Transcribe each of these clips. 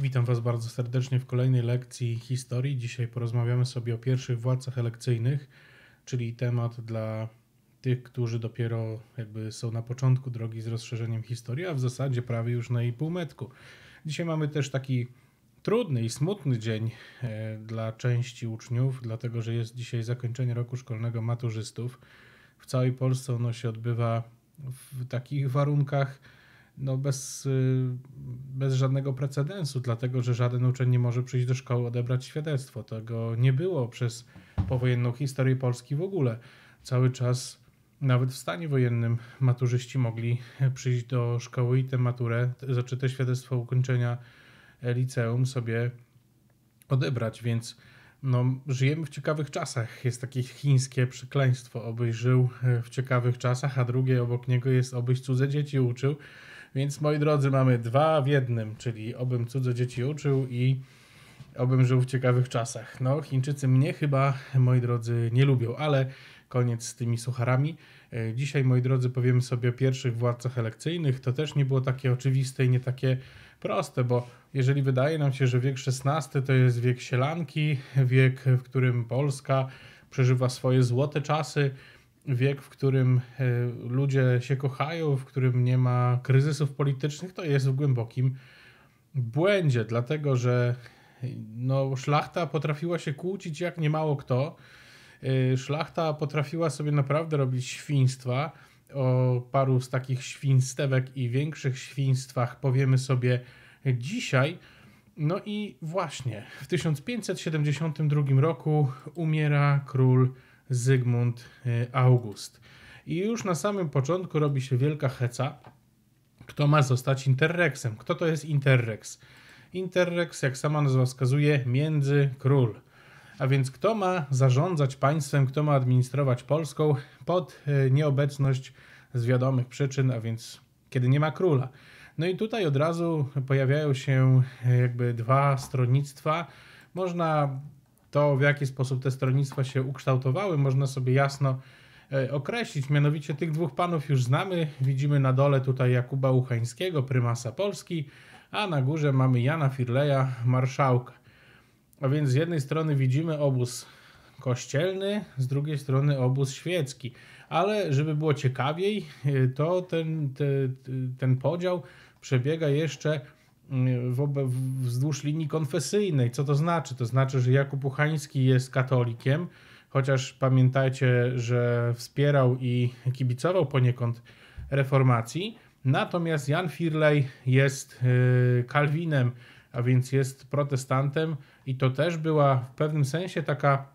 Witam Was bardzo serdecznie w kolejnej lekcji historii. Dzisiaj porozmawiamy sobie o pierwszych władcach elekcyjnych, czyli temat dla tych, którzy dopiero jakby są na początku drogi z rozszerzeniem historii, a w zasadzie prawie już na jej półmetku. Dzisiaj mamy też taki trudny i smutny dzień e, dla części uczniów, dlatego że jest dzisiaj zakończenie roku szkolnego maturzystów. W całej Polsce ono się odbywa w takich warunkach, no bez, y, bez żadnego precedensu, dlatego że żaden uczeń nie może przyjść do szkoły odebrać świadectwo. Tego nie było przez powojenną historię Polski w ogóle. Cały czas, nawet w stanie wojennym, maturzyści mogli przyjść do szkoły i tę maturę, znaczy to świadectwo ukończenia e, liceum sobie odebrać, więc no, żyjemy w ciekawych czasach. Jest takie chińskie przekleństwo, obyś żył e, w ciekawych czasach, a drugie obok niego jest obyś cudze dzieci uczył. Więc moi drodzy, mamy dwa w jednym, czyli obym cudze dzieci uczył i obym żył w ciekawych czasach. No, Chińczycy mnie chyba, moi drodzy, nie lubią, ale koniec z tymi sucharami. E, dzisiaj, moi drodzy, powiemy sobie o pierwszych władcach elekcyjnych. To też nie było takie oczywiste i nie takie proste, bo jeżeli wydaje nam się, że wiek XVI to jest wiek sielanki, wiek, w którym Polska przeżywa swoje złote czasy, wiek, w którym e, ludzie się kochają, w którym nie ma kryzysów politycznych, to jest w głębokim błędzie, dlatego że no, szlachta potrafiła się kłócić jak nie mało kto. E, szlachta potrafiła sobie naprawdę robić świństwa. O paru z takich świństewek i większych świństwach powiemy sobie dzisiaj. No i właśnie, w 1572 roku umiera król Zygmunt y, August. I już na samym początku robi się wielka heca, kto ma zostać interrexem. Kto to jest interrex? Interrex, jak sama nazwa wskazuje, między król. A więc kto ma zarządzać państwem, kto ma administrować Polską pod y, nieobecność z wiadomych przyczyn, a więc kiedy nie ma króla. No i tutaj od razu pojawiają się y, jakby dwa stronnictwa. Można to, w jaki sposób te stronnictwa się ukształtowały, można sobie jasno e, określić. Mianowicie tych dwóch panów już znamy. Widzimy na dole tutaj Jakuba Uchańskiego, prymasa Polski, a na górze mamy Jana Firleja, marszałka. A więc z jednej strony widzimy obóz kościelny, z drugiej strony obóz świecki. Ale żeby było ciekawiej, e, to ten, ten, ten podział przebiega jeszcze Y, wzdłuż linii konfesyjnej. Co to znaczy? To znaczy, że Jakub Uchański jest katolikiem, chociaż pamiętajcie, że wspierał i kibicował poniekąd reformacji. Natomiast Jan Firlej jest y, kalwinem, a więc jest protestantem, i to też była w pewnym sensie taka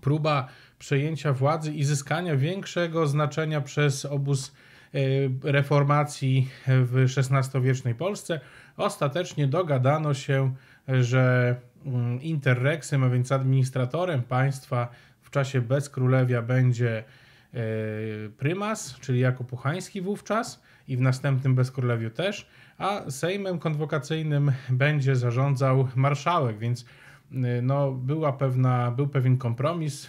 próba przejęcia władzy i zyskania większego znaczenia przez obóz E, reformacji w XVI-wiecznej Polsce, ostatecznie dogadano się, że mm, interreksem, a więc administratorem państwa w czasie bezkrólewia będzie e, prymas, czyli jako Puchański wówczas i w następnym bezkrólewiu też, a sejmem konwokacyjnym będzie zarządzał marszałek, więc e, no, była pewna, był pewien kompromis.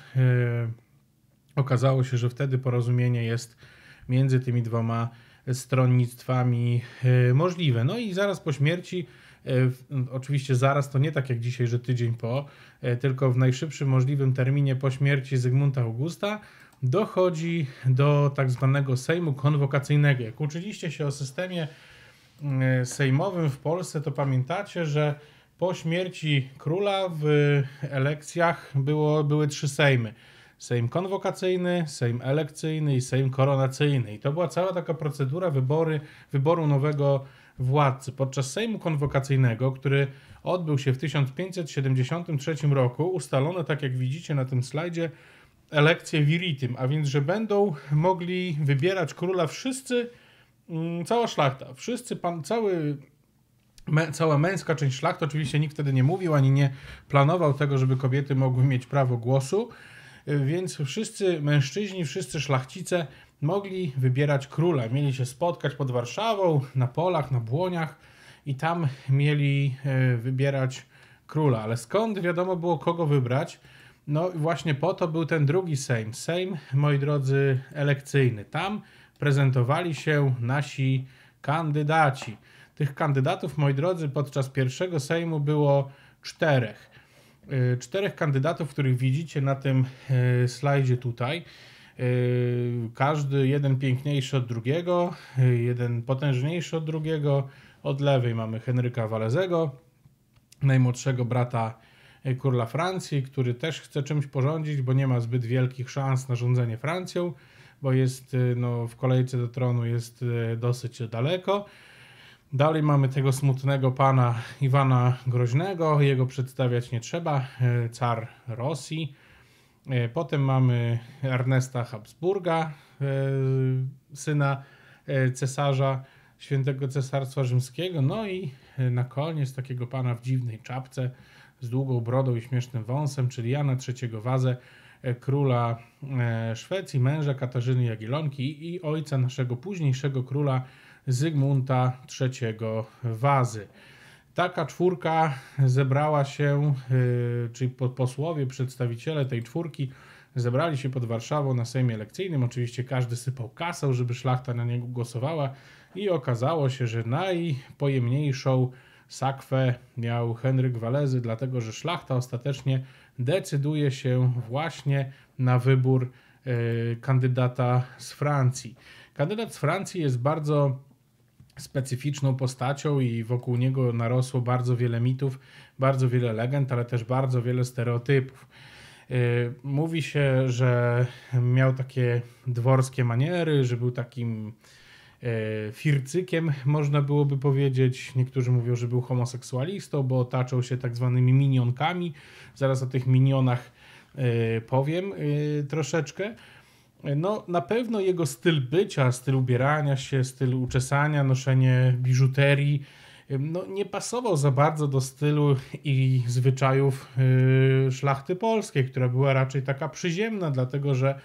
Okazało się, że wtedy porozumienie jest między tymi dwoma stronnictwami e, możliwe. No i zaraz po śmierci, e, no, oczywiście zaraz to nie tak jak dzisiaj, że tydzień po, e, tylko w najszybszym możliwym terminie po śmierci Zygmunta Augusta dochodzi do tak zwanego Sejmu Konwokacyjnego. Jak uczyliście się o systemie sejmowym w Polsce, to pamiętacie, że po śmierci króla w elekcjach było, były trzy sejmy. Sejm konwokacyjny, Sejm elekcyjny i Sejm koronacyjny. I to była cała taka procedura wybory, wyboru nowego władcy. Podczas Sejmu konwokacyjnego, który odbył się w 1573 roku, ustalono, tak jak widzicie na tym slajdzie, elekcję viritim, a więc, że będą mogli wybierać króla wszyscy, mm, cała szlachta, wszyscy, pan, cały Me, cała męska część szlachty. oczywiście nikt wtedy nie mówił, ani nie planował tego, żeby kobiety mogły mieć prawo głosu więc wszyscy mężczyźni, wszyscy szlachcice mogli wybierać króla. Mieli się spotkać pod Warszawą, na polach, na błoniach i tam mieli e, wybierać króla. Ale skąd wiadomo było, kogo wybrać? No właśnie po to był ten drugi Sejm. Sejm, moi drodzy, elekcyjny. Tam prezentowali się nasi kandydaci. Tych kandydatów, moi drodzy, podczas pierwszego Sejmu było czterech. Y, czterech kandydatów, których widzicie na tym y, slajdzie tutaj. Y, każdy jeden piękniejszy od drugiego, jeden potężniejszy od drugiego. Od lewej mamy Henryka Walezego, najmłodszego brata króla Francji, który też chce czymś porządzić, bo nie ma zbyt wielkich szans na rządzenie Francją, bo jest no, w kolejce do tronu jest dosyć daleko. Dalej mamy tego smutnego pana Iwana Groźnego, jego przedstawiać nie trzeba, e, car Rosji. E, potem mamy Ernesta Habsburga, e, syna cesarza świętego cesarstwa rzymskiego. No i na koniec takiego pana w dziwnej czapce z długą brodą i śmiesznym wąsem, czyli Jana III Wazę, króla Szwecji, męża Katarzyny Jagielonki i ojca naszego późniejszego króla Zygmunta III Wazy. Taka czwórka zebrała się, y, czyli posłowie, przedstawiciele tej czwórki zebrali się pod Warszawą na Sejmie Lekcyjnym. Oczywiście każdy sypał kasę, żeby szlachta na niego głosowała i okazało się, że najpojemniejszą sakwę miał Henryk Walezy, dlatego że szlachta ostatecznie decyduje się właśnie na wybór y, kandydata z Francji. Kandydat z Francji jest bardzo specyficzną postacią i wokół niego narosło bardzo wiele mitów, bardzo wiele legend, ale też bardzo wiele stereotypów. Y, mówi się, że miał takie dworskie maniery, że był takim y, fircykiem, można byłoby powiedzieć. Niektórzy mówią, że był homoseksualistą, bo otaczał się tak zwanymi minionkami. Zaraz o tych minionach y, powiem troszeczkę. No, na pewno jego styl bycia, styl ubierania się, styl uczesania, noszenie biżuterii, no, nie pasował za bardzo do stylu i zwyczajów yy, szlachty polskiej, która była raczej taka przyziemna, dlatego że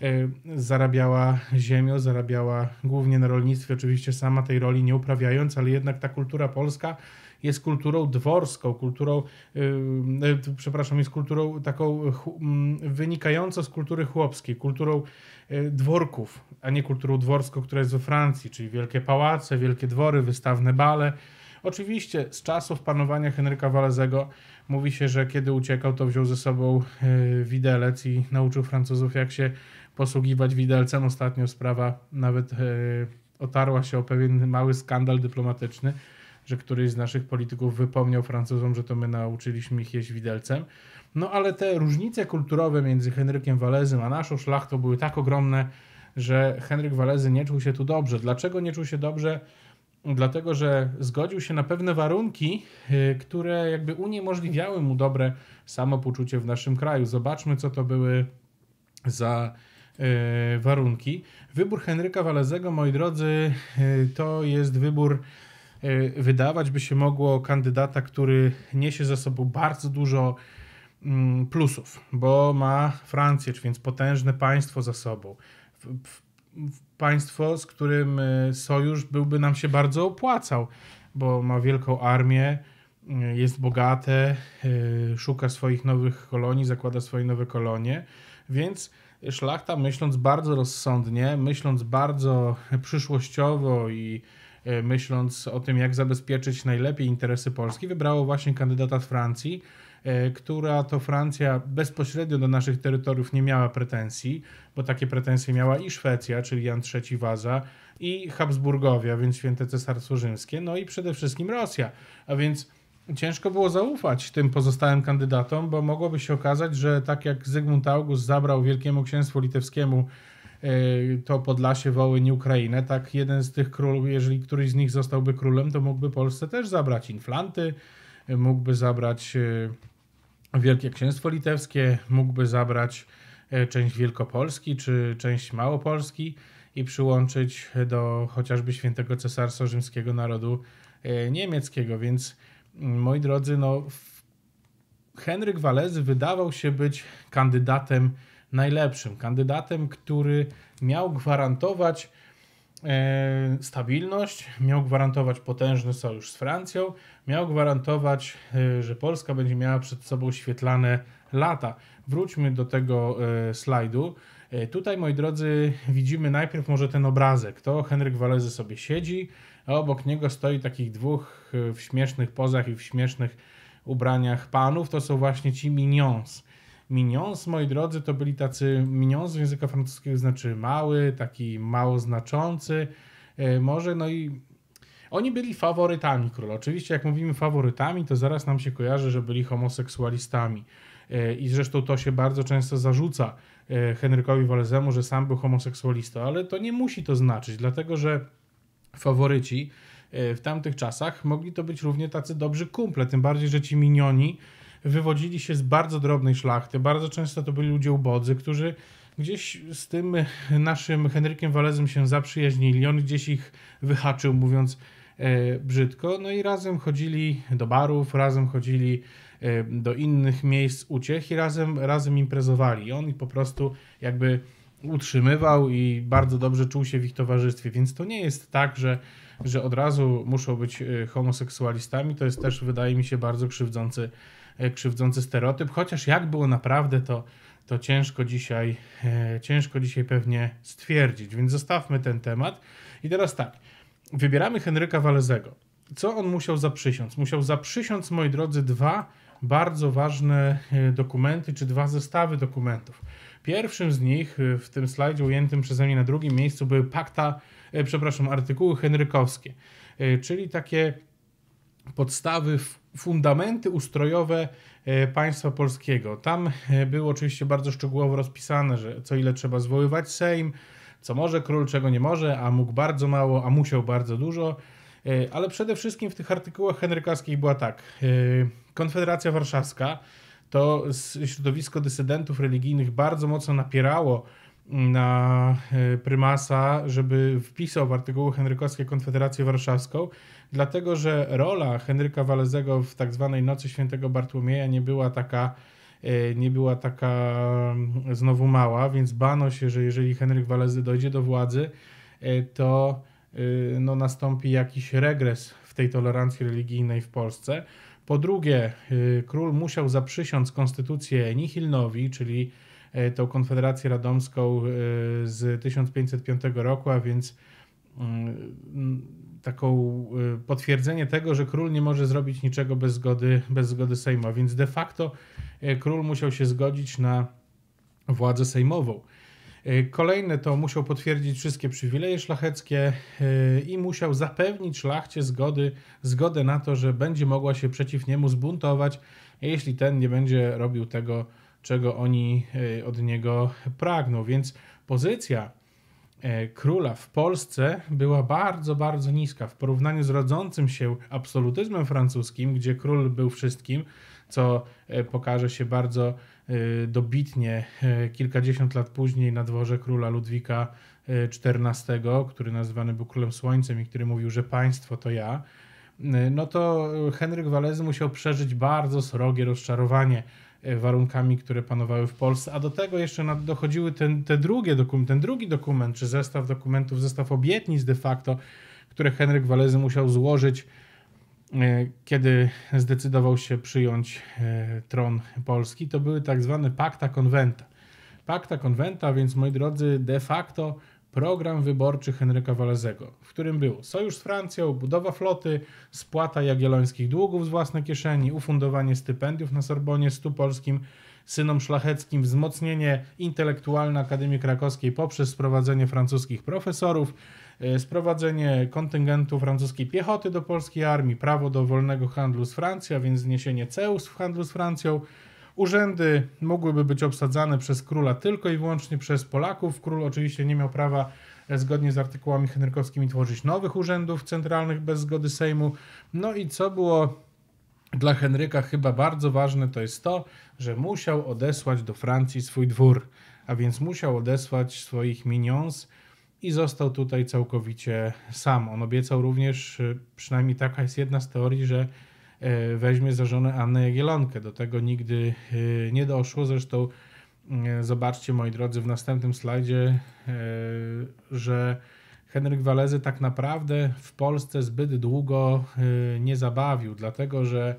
yy, zarabiała ziemią, zarabiała głównie na rolnictwie, oczywiście sama tej roli nie uprawiając, ale jednak ta kultura polska jest kulturą dworską, kulturą, yy, przepraszam, jest kulturą taką ch- mm, wynikającą z kultury chłopskiej, kulturą yy, dworków, a nie kulturą dworską, która jest we Francji, czyli wielkie pałace, wielkie dwory, wystawne bale. Oczywiście z czasów panowania Henryka Walezego mówi się, że kiedy uciekał, to wziął ze sobą y, widelec i nauczył Francuzów, jak się posługiwać widelcem. Ostatnio sprawa nawet y, otarła się o pewien mały skandal dyplomatyczny, że któryś z naszych polityków wypomniał Francuzom, że to my nauczyliśmy ich jeść widelcem. No ale te różnice kulturowe między Henrykiem Walezym a naszą szlachtą były tak ogromne, że Henryk Walezy nie czuł się tu dobrze. Dlaczego nie czuł się dobrze? Dlatego, że zgodził się na pewne warunki, y, które jakby uniemożliwiały mu dobre samopoczucie w naszym kraju. Zobaczmy, co to były za y, warunki. Wybór Henryka Walezego, moi drodzy, y, to jest wybór E, wydawać by się mogło kandydata, który niesie ze sobą bardzo dużo mm, plusów, bo ma Francję, więc potężne państwo za sobą. Państwo, z którym e, sojusz byłby nam się bardzo opłacał, bo ma wielką armię, e, jest bogate, szuka swoich nowych kolonii, zakłada swoje nowe kolonie, więc szlachta myśląc bardzo rozsądnie, myśląc bardzo przyszłościowo i E, myśląc o tym, jak zabezpieczyć najlepiej interesy Polski, wybrało właśnie kandydata z Francji, e, która to Francja bezpośrednio do naszych terytoriów nie miała pretensji, bo takie pretensje miała i Szwecja, czyli Jan III Waza, i Habsburgowie, a więc Święte Cesarstwo Rzymskie, no i przede wszystkim Rosja. A więc ciężko było zaufać tym pozostałym kandydatom, bo mogłoby się okazać, że tak jak Zygmunt August zabrał Wielkiemu Księstwu Litewskiemu Y, to Podlasie, Wołyń, Ukrainę, tak jeden z tych królów, jeżeli któryś z nich zostałby królem, to mógłby Polsce też zabrać Inflanty, mógłby zabrać y, Wielkie Księstwo Litewskie, mógłby zabrać y, część Wielkopolski czy część Małopolski i przyłączyć do chociażby Świętego Cesarstwa Rzymskiego Narodu Niemieckiego. Więc mm, moi drodzy, no, Henryk Walezy wydawał się być kandydatem najlepszym kandydatem, który miał gwarantować e, stabilność, miał gwarantować potężny sojusz z Francją, miał gwarantować, e, że Polska będzie miała przed sobą świetlane lata. Wróćmy do tego e, slajdu. Tutaj, moi drodzy, widzimy najpierw może ten obrazek. To Henryk Walezy sobie siedzi, a obok niego stoi takich dwóch w śmiesznych pozach i w śmiesznych ubraniach panów. To są właśnie ci minions. Minions, moi drodzy, to byli tacy minions z języka francuskiego, znaczy mały, taki mało znaczący, e, może, no i oni byli faworytami króla. Oczywiście, jak mówimy faworytami, to zaraz nam się kojarzy, że byli homoseksualistami. E, I zresztą to się bardzo często zarzuca e, Henrykowi Walezemu, że sam był homoseksualistą, ale to nie musi to znaczyć, dlatego że faworyci w tamtych czasach mogli to być równie tacy dobrzy kumple, tym bardziej, że ci minioni wywodzili się z bardzo drobnej szlachty. Bardzo często to byli ludzie ubodzy, którzy gdzieś z tym naszym Henrykiem Walezem się zaprzyjaźnili. On gdzieś ich wyhaczył, mówiąc e, brzydko. No i razem chodzili do barów, razem chodzili e, do innych miejsc uciech i razem, razem imprezowali. I on ich po prostu jakby utrzymywał i bardzo dobrze czuł się w ich towarzystwie. Więc to nie jest tak, że, że od razu muszą być e, homoseksualistami. To jest też, wydaje mi się, bardzo krzywdzący E, krzywdzący stereotyp, chociaż jak było naprawdę, to, to ciężko dzisiaj, e, ciężko dzisiaj pewnie stwierdzić, więc zostawmy ten temat. I teraz tak, wybieramy Henryka Walezego. Co on musiał zaprzysiąc? Musiał zaprzysiąc, moi drodzy, dwa bardzo ważne e, dokumenty, czy dwa zestawy dokumentów. Pierwszym z nich, w tym slajdzie ujętym przeze mnie na drugim miejscu, były pakta, przepraszam, artykuły henrykowskie, czyli takie podstawy, w fundamenty ustrojowe e, państwa polskiego. Tam e, było oczywiście bardzo szczegółowo rozpisane, że co ile trzeba zwoływać Sejm, co może król, czego nie może, a mógł bardzo mało, a musiał bardzo dużo. E, ale przede wszystkim w tych artykułach henrykowskich była tak. Konfederacja Warszawska to środowisko dysydentów religijnych bardzo mocno napierało mm, na prymasa, żeby wpisał w artykuły henrykowskie Konfederację Warszawską, dlatego że rola Henryka Walezego w tak zwanej Nocy Świętego Bartłomieja nie była taka e, nie była taka mm, znowu mała, więc bano się, że jeżeli Henryk Walezy dojdzie do władzy, e, to e, no, nastąpi jakiś regres w tej tolerancji religijnej w Polsce. Po drugie, król musiał zaprzysiąc konstytucję Nihilnowi, czyli tą konfederację radomską z 1505 roku, a więc mm, taką y, potwierdzenie tego, że król nie może zrobić niczego bez zgody, bez zgody Sejma, więc de facto y, król musiał się zgodzić na władzę sejmową. Y, kolejne to musiał potwierdzić wszystkie przywileje szlacheckie i musiał zapewnić szlachcie zgody, zgodę na to, że będzie mogła się przeciw niemu zbuntować, jeśli ten nie będzie robił tego, czego oni od niego pragną. Więc pozycja E, króla w Polsce była bardzo, bardzo niska w porównaniu z rodzącym się absolutyzmem francuskim, gdzie król był wszystkim, co e, pokaże się bardzo e, dobitnie kilkadziesiąt lat później na dworze króla Ludwika XIV, który nazywany był królem słońcem i który mówił, że państwo to ja, no to Henryk Walezy musiał przeżyć bardzo srogie rozczarowanie E, warunkami, które panowały w Polsce, a do tego jeszcze dochodziły ten, te drugie dokument, ten drugi dokument, czy zestaw dokumentów, zestaw obietnic de facto, które Henryk Walezy musiał złożyć, e, kiedy zdecydował się przyjąć e, tron Polski, to były tak zwane pakta konwenta. Pakta konwenta, więc moi drodzy, de facto program wyborczy Henryka Walezego, w którym był sojusz z Francją, budowa floty, spłata jagiellońskich długów z własnej kieszeni, ufundowanie stypendiów na Sorbonie Stu Polskim, synom szlacheckim, wzmocnienie intelektualne Akademii Krakowskiej poprzez sprowadzenie francuskich profesorów, e, sprowadzenie kontyngentu francuskiej piechoty do polskiej armii, prawo do wolnego handlu z Francją, a więc zniesienie ceł w handlu z Francją, Urzędy mogłyby być obsadzane przez króla tylko i wyłącznie przez Polaków. Król oczywiście nie miał prawa e, zgodnie z artykułami henrykowskimi tworzyć nowych urzędów centralnych bez zgody Sejmu. No i co było dla Henryka chyba bardzo ważne, to jest to, że musiał odesłać do Francji swój dwór, a więc musiał odesłać swoich minions i został tutaj całkowicie sam. On obiecał również, e, przynajmniej taka jest jedna z teorii, że E, weźmie za żonę Annę Jagielonkę. Do tego nigdy e, nie doszło. Zresztą e, zobaczcie, moi drodzy, w następnym slajdzie, że Henryk Walezy tak naprawdę w Polsce zbyt długo nie zabawił, dlatego że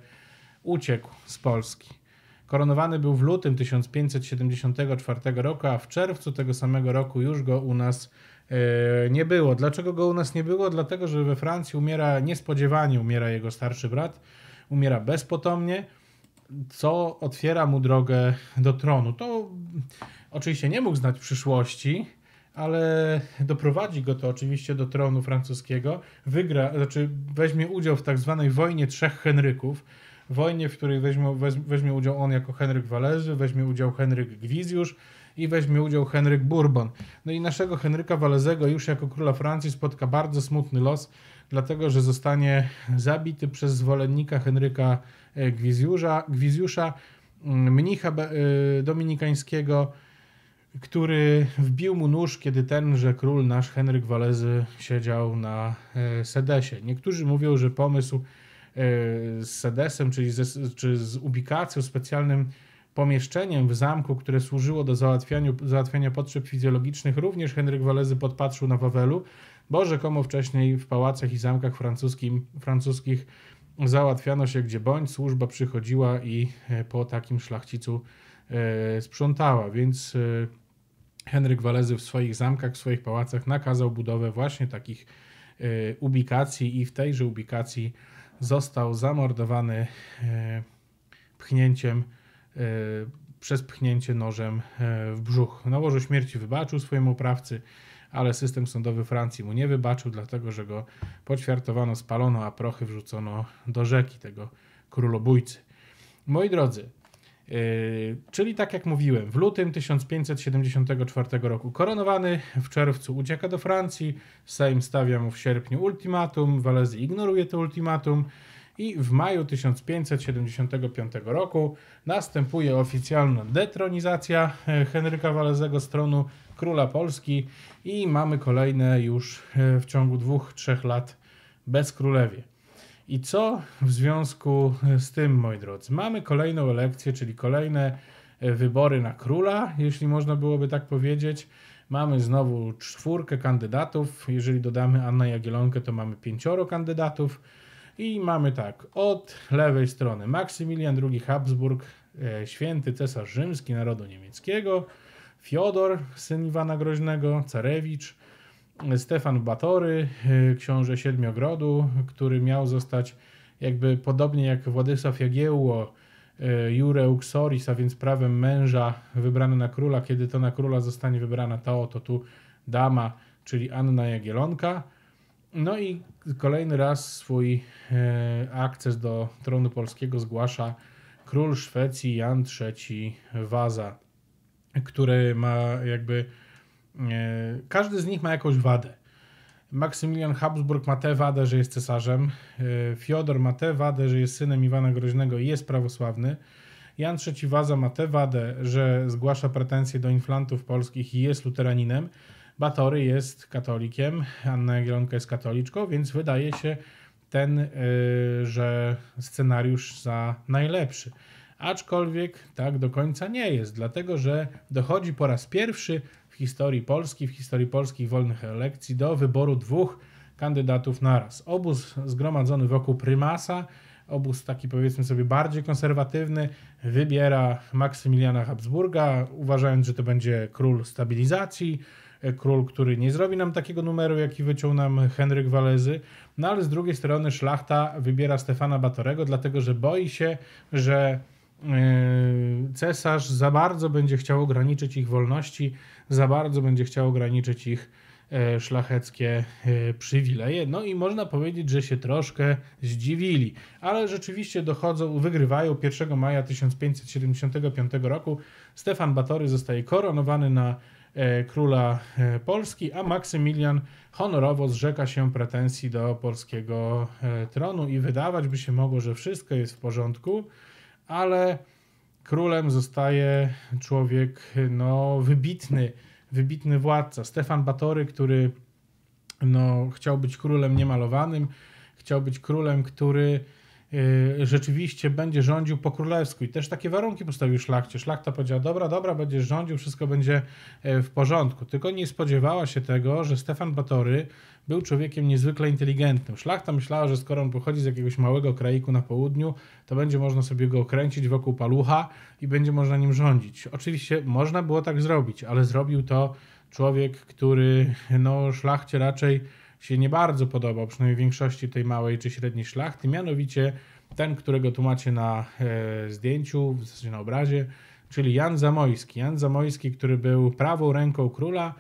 uciekł z Polski. Koronowany był w lutym 1574 roku, a w czerwcu tego samego roku już go u nas nie było. Dlaczego go u nas nie było? Dlatego, że we Francji umiera niespodziewanie, umiera jego starszy brat umiera bezpotomnie, co otwiera mu drogę do tronu. To oczywiście nie mógł znać przyszłości, ale doprowadzi go to oczywiście do tronu francuskiego, wygra, znaczy weźmie udział w tak zwanej wojnie trzech Henryków, wojnie, w której weźmie, weźmie udział on jako Henryk Walezy, weźmie udział Henryk Gwizjusz i weźmie udział Henryk Bourbon. No i naszego Henryka Walezego już jako króla Francji spotka bardzo smutny los, dlatego że zostanie zabity przez zwolennika Henryka e, Gwizjusza, Gwizjusza mm, mnicha e, dominikańskiego, który wbił mu nóż, kiedy tenże król nasz Henryk Walezy siedział na e, Sedesie. Niektórzy mówią, że pomysł z Sedesem, czyli z, czy z ubikacją, specjalnym pomieszczeniem w zamku, które służyło do załatwiania potrzeb fizjologicznych, również Henryk Walezy podpatrzył na Wawelu, bo rzekomo wcześniej w pałacach i zamkach francuskich załatwiano się gdzie bądź, służba przychodziła i e, po takim szlachcicu e, sprzątała, więc e, Henryk Walezy w swoich zamkach, w swoich pałacach nakazał budowę właśnie takich ubikacji i w tejże ubikacji został zamordowany pchnięciem przez pchnięcie nożem w brzuch. Na łożu śmierci wybaczył swojemu oprawcy, ale system sądowy Francji mu nie wybaczył, dlatego że go poćwiartowano, spalono, a prochy wrzucono do rzeki tego królobójcy. Moi drodzy, yy, czyli tak jak mówiłem, w lutym 1574 roku koronowany, w czerwcu ucieka do Francji, Sejm stawia mu w sierpniu ultimatum, Walezy ignoruje to ultimatum, i w maju 1575 roku następuje oficjalna detronizacja e, Henryka Walezego z tronu króla Polski i mamy kolejne już e, w ciągu dwóch, trzech lat bez królewie. I co w związku e, z tym, moi drodzy? Mamy kolejną elekcję, czyli kolejne wybory na króla, jeśli można byłoby tak powiedzieć. Mamy znowu czwórkę kandydatów. Jeżeli dodamy Annę Jagielonkę, to mamy pięcioro kandydatów. I mamy tak, od lewej strony Maksymilian II Habsburg, e, święty cesarz rzymski narodu niemieckiego, Fiodor, syn Iwana Groźnego, Carewicz, Stefan Batory, e, książę Siedmiogrodu, który miał zostać jakby podobnie jak Władysław Jagiełło, e, Jure Uxoris, a więc prawem męża wybrany na króla, kiedy to na króla zostanie wybrana ta oto tu dama, czyli Anna Jagielonka, no i kolejny raz swój e, akces do tronu polskiego zgłasza król Szwecji Jan III Waza, który ma jakby. E, każdy z nich ma jakąś wadę. Maksymilian Habsburg ma tę wadę, że jest cesarzem. E, Fiodor ma tę wadę, że jest synem Iwana Groźnego i jest prawosławny. Jan III Waza ma tę wadę, że zgłasza pretensje do inflantów polskich i jest luteraninem. Batory jest katolikiem, Anna Jagiellonka jest katoliczką, więc wydaje się ten, y, że scenariusz za najlepszy. Aczkolwiek tak do końca nie jest, dlatego że dochodzi po raz pierwszy w historii Polski, w historii polskich wolnych elekcji do wyboru dwóch kandydatów naraz. Obóz zgromadzony wokół prymasa obóz taki powiedzmy sobie bardziej konserwatywny wybiera Maksymiliana Habsburga, uważając, że to będzie król stabilizacji, e, król, który nie zrobi nam takiego numeru, jaki wyciął nam Henryk Walezy, no ale z drugiej strony szlachta wybiera Stefana Batorego, dlatego że boi się, że e, cesarz za bardzo będzie chciał ograniczyć ich wolności, za bardzo będzie chciał ograniczyć ich E, szlacheckie e, przywileje. No i można powiedzieć, że się troszkę zdziwili, ale rzeczywiście dochodzą, wygrywają 1 maja 1575 roku. Stefan Batory zostaje koronowany na e, króla Polski, a Maksymilian honorowo zrzeka się pretensji do polskiego tronu i wydawać by się mogło, że wszystko jest w porządku, ale królem zostaje człowiek no, wybitny, wybitny władca, Stefan Batory, który no, chciał być królem niemalowanym, chciał być królem, który Y, rzeczywiście będzie rządził po królewsku i też takie warunki postawił szlachcie. Szlachta powiedziała, dobra, dobra, będziesz rządził, wszystko będzie e, w porządku. Tylko nie spodziewała się tego, że Stefan Batory był człowiekiem niezwykle inteligentnym. Szlachta myślała, że skoro on pochodzi z jakiegoś małego kraiku na południu, to będzie można sobie go okręcić wokół palucha i będzie można nim rządzić. Oczywiście można było tak zrobić, ale zrobił to człowiek, który no, szlachcie raczej się nie bardzo podobał, przynajmniej większości tej małej czy średniej szlachty, mianowicie ten, którego tu macie na e, zdjęciu, w zasadzie na obrazie, czyli Jan Zamojski. Jan Zamojski, który był prawą ręką króla.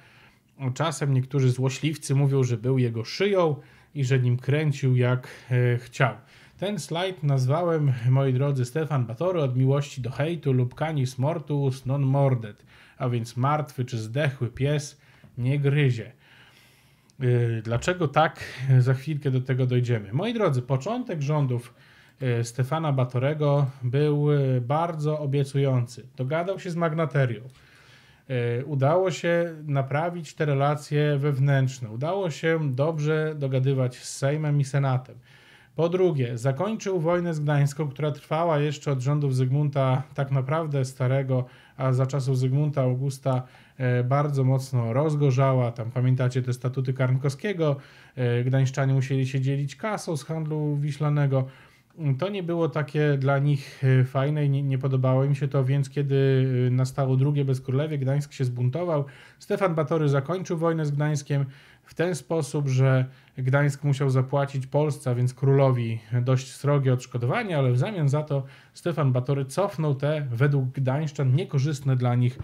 Czasem niektórzy złośliwcy mówią, że był jego szyją i że nim kręcił jak e, chciał. Ten slajd nazwałem, moi drodzy, Stefan Batory od miłości do hejtu lub canis mortuus non mordet, a więc martwy czy zdechły pies nie gryzie. Y, dlaczego tak? Y, za chwilkę do tego dojdziemy. Moi drodzy, początek rządów y, Stefana Batorego był bardzo obiecujący. Dogadał się z magnaterią. Udało się naprawić te relacje wewnętrzne. Udało się dobrze dogadywać z Sejmem i Senatem. Po drugie, zakończył wojnę z Gdańską, która trwała jeszcze od rządów Zygmunta tak naprawdę starego, a za czasów Zygmunta Augusta e, bardzo mocno rozgorzała. Tam pamiętacie te statuty Karnkowskiego, e, gdańszczanie musieli się dzielić kasą z handlu wiślanego. To nie było takie dla nich e, fajne i nie, nie podobało im się to, więc kiedy nastało drugie bezkrólewie, Gdańsk się zbuntował. Stefan Batory zakończył wojnę z Gdańskiem, w ten sposób, że Gdańsk musiał zapłacić Polsce, a więc królowi dość srogie odszkodowanie, ale w zamian za to Stefan Batory cofnął te według Gdańszczan niekorzystne dla nich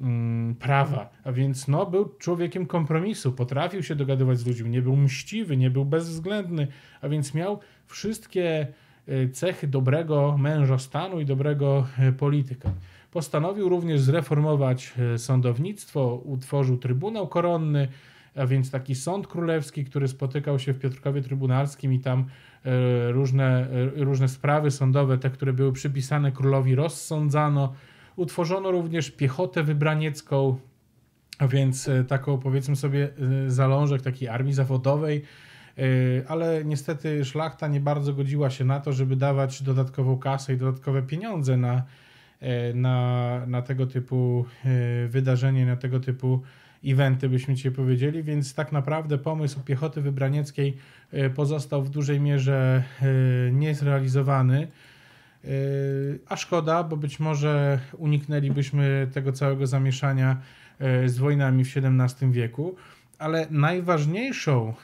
mm, prawa, a więc no, był człowiekiem kompromisu, potrafił się dogadywać z ludźmi, nie był mściwy, nie był bezwzględny, a więc miał wszystkie e, cechy dobrego męża stanu i dobrego e, polityka. Postanowił również zreformować e, sądownictwo, utworzył Trybunał Koronny, a więc taki sąd królewski, który spotykał się w Piotrkowie Trybunalskim i tam e, różne, e, różne sprawy sądowe, te, które były przypisane królowi, rozsądzano. Utworzono również piechotę wybraniecką, a więc e, taką powiedzmy sobie zalążek takiej armii zawodowej, ale niestety szlachta nie bardzo godziła się na to, żeby dawać dodatkową kasę i dodatkowe pieniądze na, na, na tego typu wydarzenie, na tego typu eventy, byśmy dzisiaj powiedzieli, więc tak naprawdę pomysł piechoty wybranieckiej e, pozostał w dużej mierze e, niezrealizowany. E, a szkoda, bo być może uniknęlibyśmy tego całego zamieszania z wojnami w XVII wieku. Ale najważniejszą,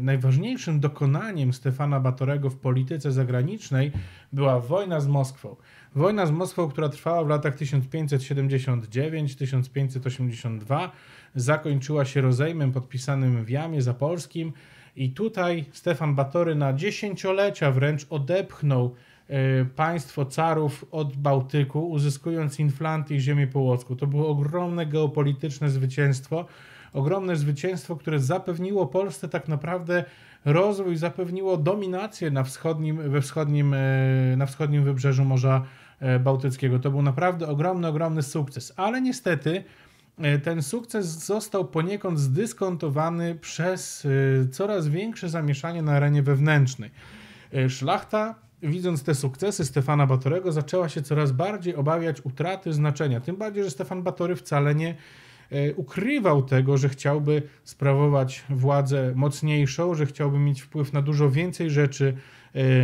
najważniejszym dokonaniem Stefana Batorego w polityce zagranicznej była wojna z Moskwą. Wojna z Moskwą, która trwała w latach 1579-1582, zakończyła się rozejmem podpisanym w Jamie Zapolskim i tutaj Stefan Batory na dziesięciolecia wręcz odepchnął e, państwo carów od Bałtyku, uzyskując Inflanty i ziemię Połocką. To było ogromne geopolityczne zwycięstwo, ogromne zwycięstwo, które zapewniło Polsce tak naprawdę rozwój, zapewniło dominację na wschodnim, we wschodnim, e, na wschodnim wybrzeżu Morza E, bałtyckiego. To był naprawdę ogromny, ogromny sukces, ale niestety e, ten sukces został poniekąd zdyskontowany przez e, coraz większe zamieszanie na arenie wewnętrznej. Szlachta, widząc te sukcesy Stefana Batorego, zaczęła się coraz bardziej obawiać utraty znaczenia. Tym bardziej, że Stefan Batory wcale nie ukrywał tego, że chciałby sprawować władzę mocniejszą, że chciałby mieć wpływ na dużo więcej rzeczy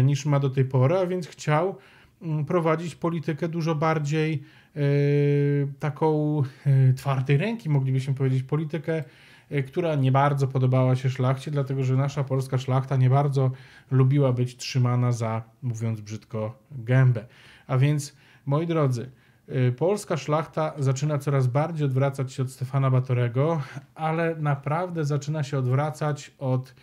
niż ma do tej pory, a więc chciał Mm, prowadzić politykę dużo bardziej e, taką e, twardej ręki, moglibyśmy powiedzieć, politykę, e, która nie bardzo podobała się szlachcie, dlatego że nasza polska szlachta nie bardzo lubiła być trzymana za, mówiąc brzydko, gębę. A więc, moi drodzy, Polska szlachta zaczyna coraz bardziej odwracać się od Stefana Batorego, ale naprawdę zaczyna się odwracać od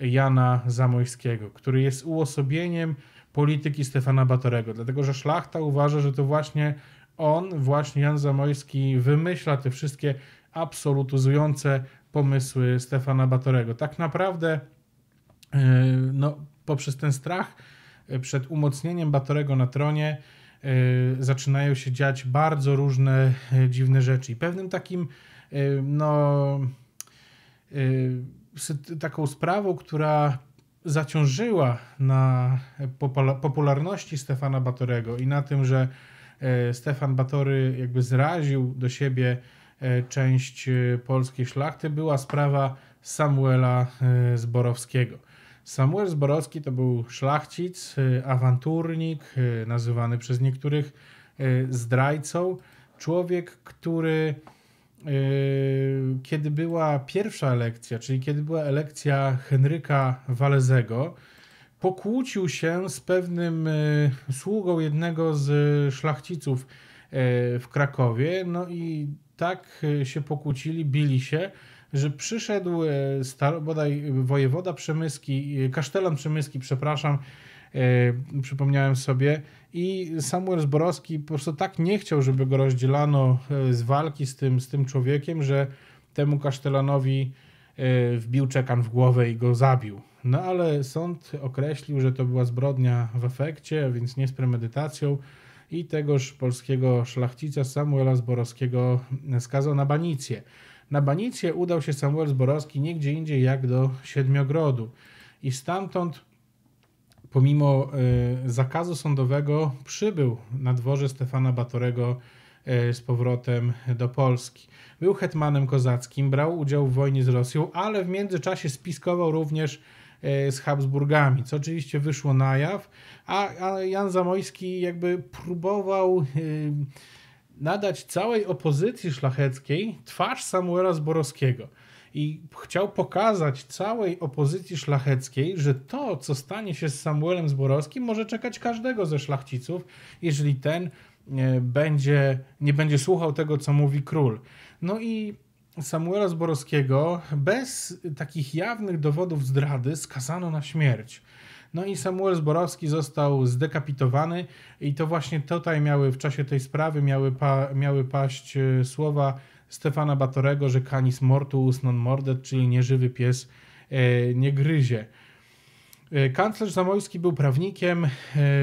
Jana Zamojskiego, który jest uosobieniem polityki Stefana Batorego, dlatego że szlachta uważa, że to właśnie on, właśnie Jan Zamojski wymyśla te wszystkie absolutyzujące pomysły Stefana Batorego. Tak naprawdę e, no, poprzez ten strach e, przed umocnieniem Batorego na tronie e, zaczynają się dziać bardzo różne dziwne rzeczy. I pewnym takim no, taką sprawą, która zaciążyła na popularności Stefana Batorego i na tym, że e, Stefan Batory jakby zraził do siebie e, część e, polskiej szlachty, była sprawa Samuela Zborowskiego. Samuel Zborowski to był szlachcic, awanturnik, nazywany przez niektórych zdrajcą, człowiek, który Yy, kiedy była pierwsza elekcja, czyli kiedy była elekcja Henryka Walezego, pokłócił się z pewnym yy, sługą jednego z szlachciców yy, w Krakowie. No i tak się pokłócili, bili się, że przyszedł star, bodaj wojewoda przemyski, kasztelan przemyski, przepraszam, Y, przypomniałem sobie. I Samuel Zborowski po prostu tak nie chciał, żeby go rozdzielano y, z walki z tym, z tym człowiekiem, że temu kasztelanowi y, wbił czekan w głowę i go zabił. No ale sąd określił, że to była zbrodnia w efekcie, więc nie z premedytacją i tegoż polskiego szlachcica Samuela Zborowskiego skazał na banicję. Na banicję udał się Samuel Zborowski nie gdzie indziej jak do Siedmiogrodu i stamtąd pomimo e, zakazu sądowego przybył na dworze Stefana Batorego e, z powrotem do Polski. Był hetmanem kozackim, brał udział w wojnie z Rosją, ale w międzyczasie spiskował również e, z Habsburgami, co oczywiście wyszło na jaw, a, Jan Zamojski jakby próbował nadać całej opozycji szlacheckiej twarz Samuela Zborowskiego i chciał pokazać całej opozycji szlacheckiej, że to, co stanie się z Samuelem Zborowskim, może czekać każdego ze szlachciców, jeżeli ten e, będzie, nie będzie słuchał tego, co mówi król. No i Samuela Zborowskiego bez takich jawnych dowodów zdrady skazano na śmierć. No i Samuel Zborowski został zdekapitowany i to właśnie tutaj miały w czasie tej sprawy miały, pa, miały paść e, słowa Stefana Batorego, że canis mortuus non mordet, czyli nieżywy pies e, nie gryzie. E, kanclerz Zamojski był prawnikiem, e,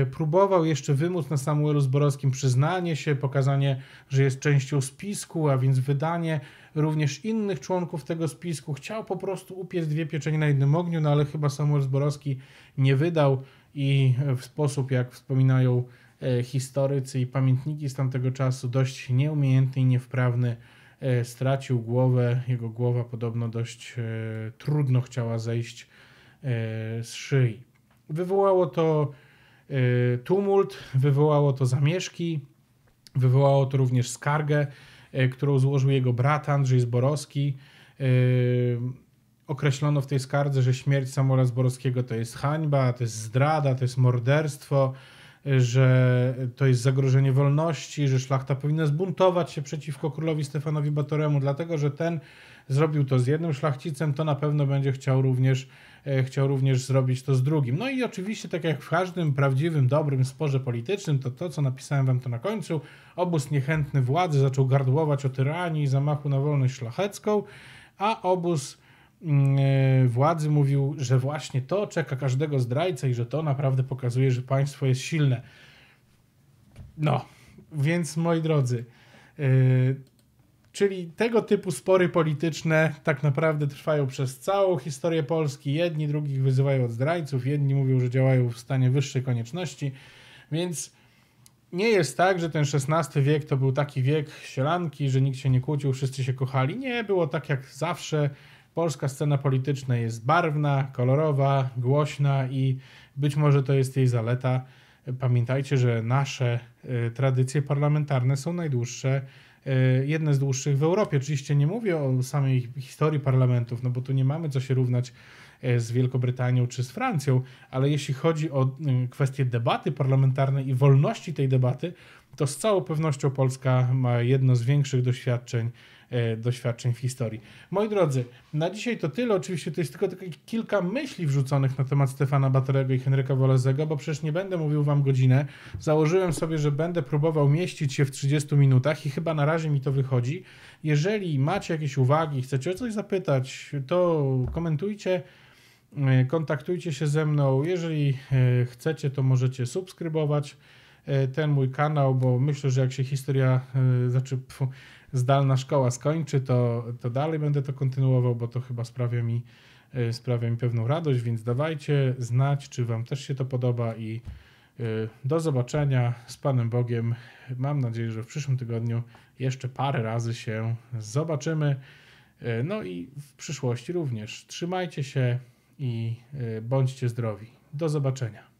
próbował jeszcze wymóc na Samuelu Zborowskim przyznanie się, pokazanie, że jest częścią spisku, a więc wydanie również innych członków tego spisku. Chciał po prostu upiec dwie pieczenie na jednym ogniu, no ale chyba Samuel Zborowski nie wydał i w sposób, jak wspominają historycy i pamiętniki z tamtego czasu, dość nieumiejętny i niewprawny E, stracił głowę. Jego głowa podobno dość e, trudno chciała zejść e, z szyi. Wywołało to tumult, wywołało to zamieszki, wywołało to również skargę, którą złożył jego brat Andrzej Zborowski. Określono w tej skardze, że śmierć Samora Zborowskiego to jest hańba, to jest zdrada, to jest morderstwo, że to jest zagrożenie wolności, że szlachta powinna zbuntować się przeciwko królowi Stefanowi Batoremu, dlatego że ten zrobił to z jednym szlachcicem, to na pewno będzie chciał również, e, chciał również zrobić to z drugim. No i oczywiście, tak jak w każdym prawdziwym, dobrym sporze politycznym, to to, co napisałem wam to na końcu, obóz niechętny władzy zaczął gardłować o tyranii i zamachu na wolność szlachecką, a obóz Mm, e, władzy mówił, że właśnie to czeka każdego zdrajca i że to naprawdę pokazuje, że państwo jest silne. No, więc moi drodzy, e, czyli tego typu spory polityczne tak naprawdę trwają przez całą historię Polski. Jedni drugich wyzywają od zdrajców, jedni mówią, że działają w stanie wyższej konieczności, więc nie jest tak, że ten XVI wiek to był taki wiek sielanki, że nikt się nie kłócił, wszyscy się kochali. Nie, było tak jak zawsze Polska scena polityczna jest barwna, kolorowa, głośna i być może to jest jej zaleta. Pamiętajcie, że nasze e, tradycje parlamentarne są najdłuższe, e, jedne z dłuższych w Europie. Oczywiście nie mówię o samej historii parlamentów, no bo tu nie mamy co się równać e, z Wielką Brytanią czy z Francją, ale jeśli chodzi o kwestię debaty parlamentarnej i wolności tej debaty, to z całą pewnością Polska ma jedno z większych doświadczeń e, doświadczeń w historii. Moi drodzy, na dzisiaj to tyle. Oczywiście to jest tylko kilka myśli wrzuconych na temat Stefana Batorego i Henryka Wolezego, bo przecież nie będę mówił wam godzinę. Założyłem sobie, że będę próbował mieścić się w 30 minutach i chyba na razie mi to wychodzi. Jeżeli macie jakieś uwagi, chcecie o coś zapytać, to komentujcie e, kontaktujcie się ze mną. Jeżeli e, chcecie, to możecie subskrybować. E, ten mój kanał, bo myślę, że jak się historia, e, znaczy pf, zdalna szkoła skończy, to, to dalej będę to kontynuował, bo to chyba sprawia mi, e, sprawia mi pewną radość, więc dawajcie znać, czy Wam też się to podoba i do zobaczenia z Panem Bogiem. Mam nadzieję, że w przyszłym tygodniu jeszcze parę razy się zobaczymy. No i w przyszłości również. Trzymajcie się i bądźcie zdrowi. Do zobaczenia.